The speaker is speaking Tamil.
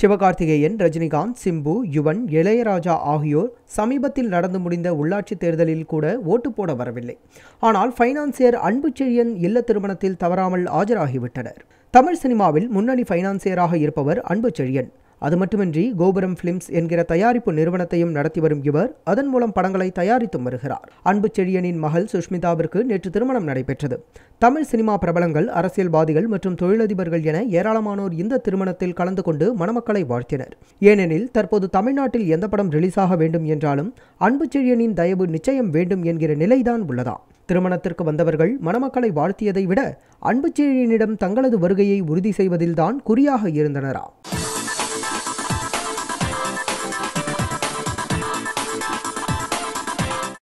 சிவகார்த்திகேயன் ரஜினிகாந்த் சிம்பு யுவன் இளையராஜா ஆகியோர் சமீபத்தில் நடந்து முடிந்த உள்ளாட்சித் தேர்தலில் கூட ஓட்டு போட வரவில்லை ஆனால் ஃபைனான்சியர் அன்புச்செழியன் இல்ல திருமணத்தில் தவறாமல் ஆஜராகிவிட்டனர் தமிழ் சினிமாவில் முன்னணி ஃபைனான்சியராக இருப்பவர் அன்புச்செழியன் அது மட்டுமின்றி கோபுரம் பிலிம்ஸ் என்கிற தயாரிப்பு நிறுவனத்தையும் நடத்தி வரும் இவர் அதன் மூலம் படங்களை தயாரித்தும் வருகிறார் அன்பு செழியனின் மகள் சுஷ்மிதாவிற்கு நேற்று திருமணம் நடைபெற்றது தமிழ் சினிமா பிரபலங்கள் அரசியல்வாதிகள் மற்றும் தொழிலதிபர்கள் என ஏராளமானோர் இந்த திருமணத்தில் கலந்து கொண்டு மணமக்களை வாழ்த்தினர் ஏனெனில் தற்போது தமிழ்நாட்டில் எந்த படம் ரிலீஸ் ஆக வேண்டும் என்றாலும் அன்பு செழியனின் தயவு நிச்சயம் வேண்டும் என்கிற நிலைதான் உள்ளதா திருமணத்திற்கு வந்தவர்கள் மணமக்களை வாழ்த்தியதை விட அன்புச்செழியனிடம் தங்களது வருகையை உறுதி செய்வதில்தான் குறியாக இருந்தனராம்